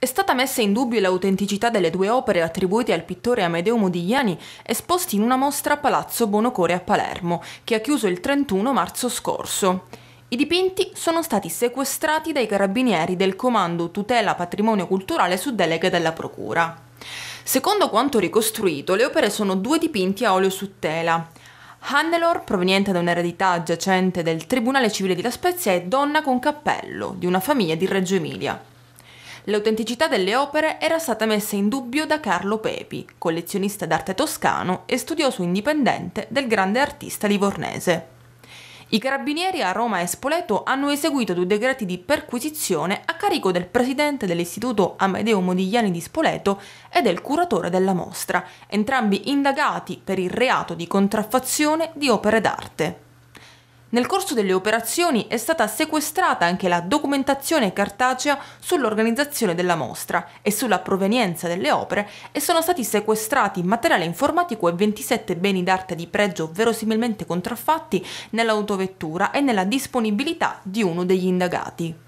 È stata messa in dubbio l'autenticità delle due opere attribuite al pittore Amedeo Modigliani, esposti in una mostra a Palazzo Bonocore a Palermo, che ha chiuso il 31 marzo scorso. I dipinti sono stati sequestrati dai carabinieri del Comando Tutela Patrimonio Culturale su delega della Procura. Secondo quanto ricostruito, le opere sono due dipinti a olio su tela. Hannelore, proveniente da un'eredità giacente del Tribunale Civile di La Spezia, è donna con cappello, di una famiglia di Reggio Emilia l'autenticità delle opere era stata messa in dubbio da Carlo Pepi, collezionista d'arte toscano e studioso indipendente del grande artista livornese. I carabinieri a Roma e Spoleto hanno eseguito due decreti di perquisizione a carico del presidente dell'Istituto Amedeo Modigliani di Spoleto e del curatore della mostra, entrambi indagati per il reato di contraffazione di opere d'arte. Nel corso delle operazioni è stata sequestrata anche la documentazione cartacea sull'organizzazione della mostra e sulla provenienza delle opere e sono stati sequestrati materiale informatico e 27 beni d'arte di pregio verosimilmente contraffatti nell'autovettura e nella disponibilità di uno degli indagati.